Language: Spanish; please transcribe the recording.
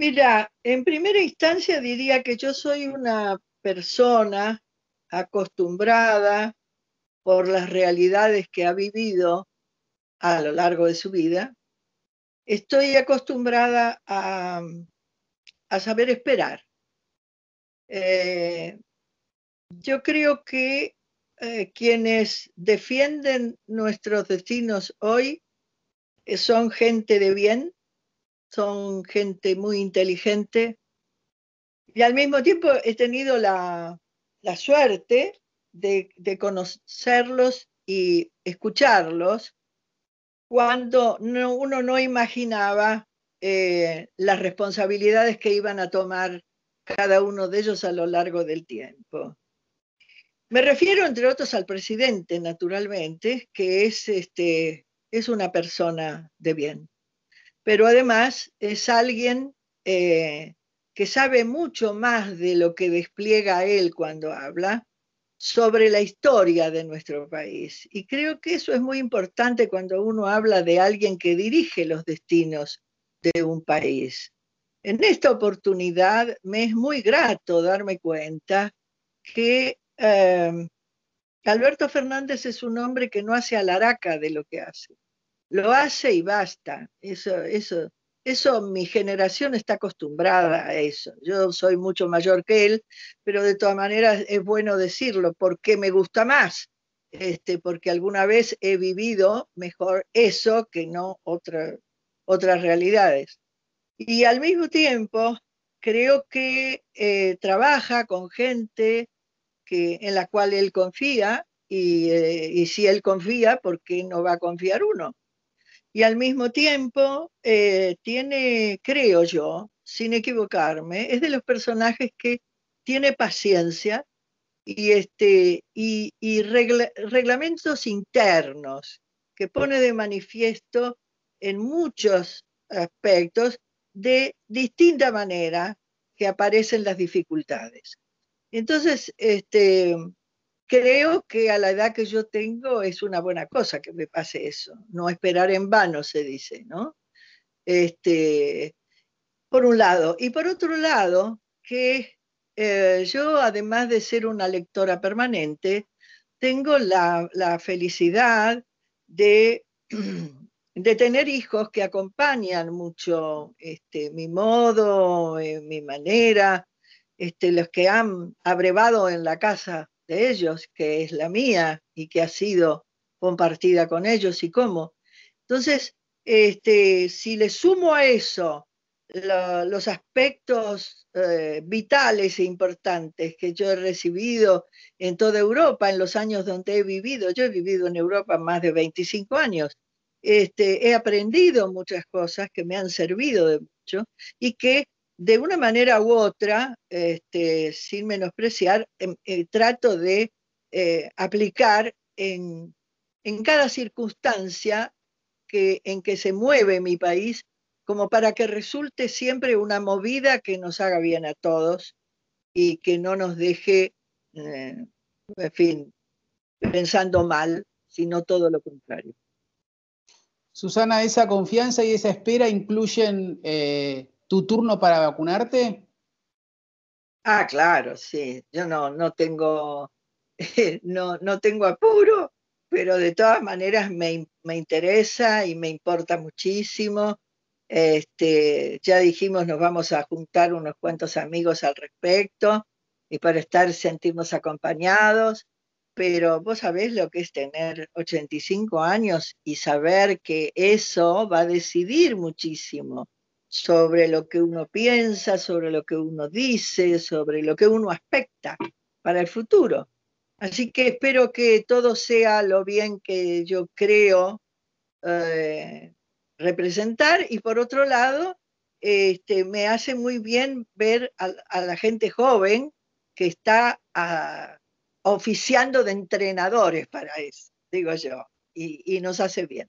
Mira, en primera instancia diría que yo soy una persona acostumbrada por las realidades que ha vivido a lo largo de su vida. Estoy acostumbrada a, saber esperar. Eh, yo creo que eh, quienes defienden nuestros destinos hoy eh, son gente de bien, son gente muy inteligente y al mismo tiempo he tenido la, suerte de, conocerlos y escucharlos cuando uno no imaginaba eh, las responsabilidades que iban a tomar cada uno de ellos a lo largo del tiempo. Me refiero, entre otros, al presidente, naturalmente, que es, este, es una persona de bien pero además es alguien eh, que sabe mucho más de lo que despliega él cuando habla sobre la historia de nuestro país. Y creo que eso es muy importante cuando uno habla de alguien que dirige los destinos de un país. En esta oportunidad me es muy grato darme cuenta que eh, Alberto Fernández es un hombre que no hace alaraca de lo que hace lo hace y basta. Eso, eso, eso, mi generación está acostumbrada a eso. Yo soy mucho mayor que él, pero de todas maneras es bueno decirlo porque me gusta más, este, porque alguna vez he vivido mejor eso que no otras realidades. Y al mismo tiempo, creo que eh, trabaja con gente que, en la cual él confía, y, eh, y, si él confía, ¿por qué no va a confiar uno? y al mismo tiempo eh, tiene, creo yo, sin equivocarme, es de los personajes que tiene paciencia y, este, y, reglamentos internos que pone de manifiesto en muchos aspectos de distinta manera que aparecen las dificultades. Entonces, este, creo que a la edad que yo tengo es una buena cosa que me pase eso. No esperar en vano, se dice, ¿no? Este, por un lado. Y por otro lado, que eh, yo, además de ser una lectora permanente, tengo la, felicidad de, de, tener hijos que acompañan mucho este, mi modo, eh, mi manera, este, los que han abrevado en la casa de ellos, que es la mía y que ha sido compartida con ellos y cómo. Entonces, este, si le sumo a eso los aspectos eh, vitales e importantes que yo he recibido en toda Europa en los años donde he vivido, yo he vivido en Europa más de 25 años, este, he aprendido muchas cosas que me han servido de mucho y que de una manera u otra, este, sin menospreciar, em, eh, trato de eh, aplicar en, cada circunstancia que, en que se mueve mi país, como para que resulte siempre una movida que nos haga bien a todos y que no nos deje, eh, en fin, pensando mal, sino todo lo contrario. Susana, esa confianza y esa espera incluyen tu turno para vacunarte? Ah, claro, sí. Yo no, no tengo, no, tengo apuro, pero de todas maneras me, interesa y me importa muchísimo. Este, ya dijimos, nos vamos a juntar unos cuantos amigos al respecto y para estar, sentimos acompañados. Pero vos sabés lo que es tener 85 años y saber que eso va a decidir muchísimo sobre lo que uno piensa, sobre lo que uno dice, sobre lo que uno aspecta para el futuro. Así que espero que todo sea lo bien que yo creo eh, representar y por otro lado, este, me hace muy bien ver a, la gente joven que está ah, oficiando de entrenadores para eso, digo yo, y nos hace bien.